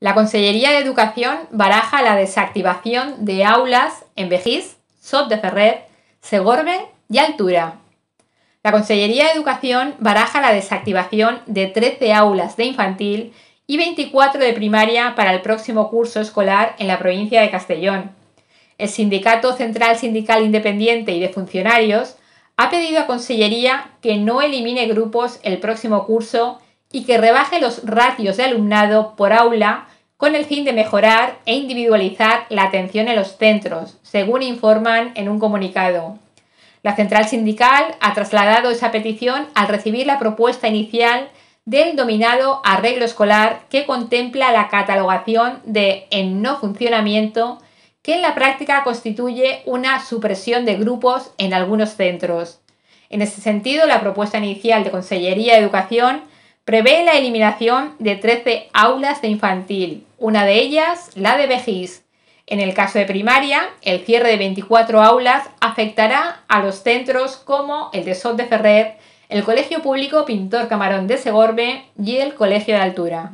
La Consellería de Educación baraja la desactivación de aulas en Vejís, Sot de Ferrer, Segorbe y Altura. La Consellería de Educación baraja la desactivación de 13 aulas de infantil y 24 de primaria para el próximo curso escolar en la provincia de Castellón. El Sindicato Central Sindical Independiente y de Funcionarios ha pedido a Consellería que no elimine grupos el próximo curso y que rebaje los ratios de alumnado por aula con el fin de mejorar e individualizar la atención en los centros, según informan en un comunicado. La central sindical ha trasladado esa petición al recibir la propuesta inicial del dominado arreglo escolar que contempla la catalogación de en no funcionamiento, que en la práctica constituye una supresión de grupos en algunos centros. En ese sentido, la propuesta inicial de Consellería de Educación prevé la eliminación de 13 aulas de infantil, una de ellas la de Vejís. En el caso de primaria, el cierre de 24 aulas afectará a los centros como el de Sot de Ferrer, el Colegio Público Pintor Camarón de Segorbe y el Colegio de Altura.